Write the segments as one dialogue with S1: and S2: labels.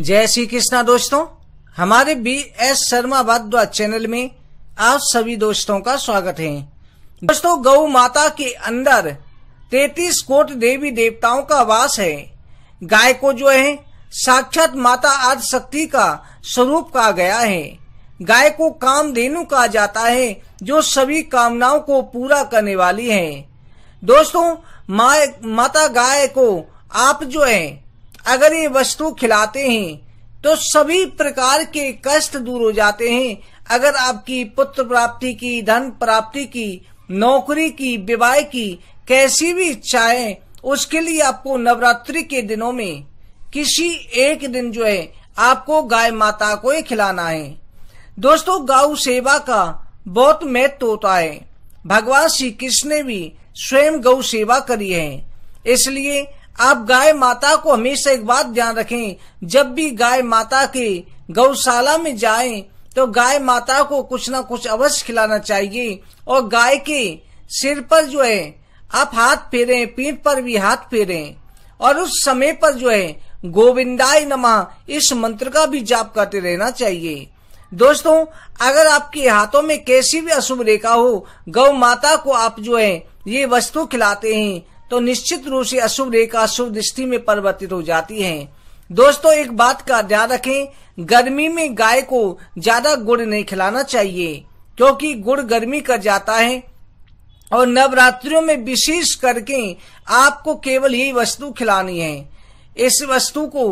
S1: जय श्री कृष्णा दोस्तों हमारे B S Sharma Wadhwa channel में आप सभी दोस्तों का स्वागत है दोस्तों गौ माता के अंदर तैतीस कोट देवी देवताओं का वास है गाय को जो है साक्षात माता आदि शक्ति का स्वरूप कहा गया है गाय को काम धेनु कहा जाता है जो सभी कामनाओं को पूरा करने वाली है दोस्तों मा, माता गाय को आप जो है अगर ये वस्तु खिलाते हैं तो सभी प्रकार के कष्ट दूर हो जाते हैं अगर आपकी पुत्र प्राप्ति की धन प्राप्ति की नौकरी की विवाह की कैसी भी इच्छाएं उसके लिए आपको नवरात्रि के दिनों में किसी एक दिन जो है आपको गाय माता को ही खिलाना है दोस्तों गौ सेवा का बहुत महत्व होता है भगवान श्री कृष्ण ने भी स्वयं गौ सेवा करी है इसलिए आप गाय माता को हमेशा एक बात ध्यान रखें जब भी गाय माता के गौशाला में जाएं तो गाय माता को कुछ ना कुछ अवश्य खिलाना चाहिए और गाय के सिर पर जो है आप हाथ फेरे पीठ पर भी हाथ फेरे और उस समय पर जो है गोविंदाई नमा इस मंत्र का भी जाप करते रहना चाहिए दोस्तों अगर आपके हाथों में कैसी भी अशुभ रेखा हो गौ माता को आप जो है ये वस्तु खिलाते हैं तो निश्चित रूप से अशुभ रेखा शुभ दृष्टि में परिवर्तित हो जाती है दोस्तों एक बात का ध्यान रखें गर्मी में गाय को ज्यादा गुड़ नहीं खिलाना चाहिए क्योंकि गुड़ गर्मी कर जाता है और नवरात्रियों में विशेष करके आपको केवल यही वस्तु खिलानी है इस वस्तु को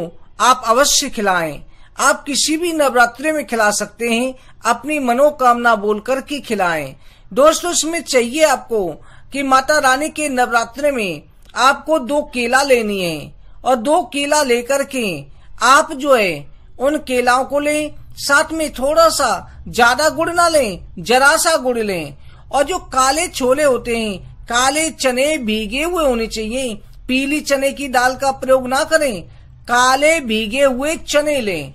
S1: आप अवश्य खिलाएं आप किसी भी नवरात्रि में खिला सकते हैं अपनी मनोकामना बोल करके खिलाएं दोस्तों इसमें चाहिए आपको कि माता रानी के नवरात्र में आपको दो केला लेनी है और दो केला लेकर के आप जो है उन केलाओं को लें साथ में थोड़ा सा ज्यादा गुड़ ना लें जरा सा गुड़ लें और जो काले छोले होते हैं काले चने भीगे हुए होने चाहिए पीली चने की दाल का प्रयोग ना करें काले भीगे हुए चने लें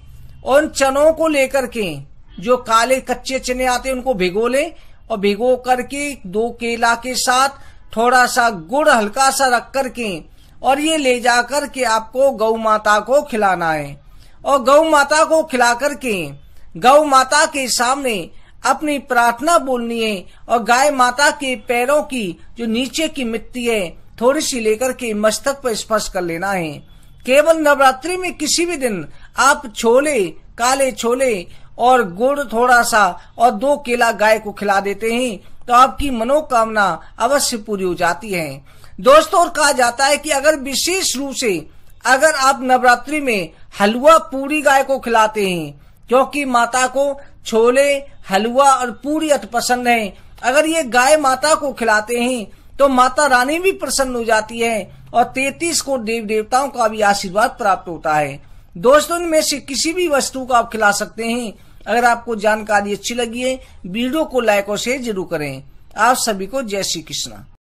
S1: उन चनों को लेकर के जो काले कच्चे चने आते हैं उनको भिगो लें और भिगो करके दो केला के साथ थोड़ा सा गुड़ हल्का सा रख करके और ये ले जा कर के आपको गौ माता को खिलाना है और गौ माता को खिला करके गौ माता के सामने अपनी प्रार्थना बोलनी है और गाय माता के पैरों की जो नीचे की मिट्टी है थोड़ी सी लेकर के मस्तक पर स्पर्श कर लेना है केवल नवरात्रि में किसी भी दिन आप छोले काले छोले और गुड़ थोड़ा सा और दो केला गाय को खिला देते हैं तो आपकी मनोकामना अवश्य पूरी हो जाती है दोस्तों और कहा जाता है कि अगर विशेष रूप से अगर आप नवरात्रि में हलवा पूरी गाय को खिलाते हैं क्योंकि माता को छोले हलवा और पूरी अत पसंद है अगर ये गाय माता को खिलाते हैं तो माता रानी भी प्रसन्न हो जाती है और तैतीस को देव देवताओं का भी आशीर्वाद प्राप्त होता है दोस्तों इनमें से किसी भी वस्तु को आप खिला सकते हैं अगर आपको जानकारी अच्छी लगी है वीडियो को लाइक और शेयर जरूर करें आप सभी को जय श्री कृष्णा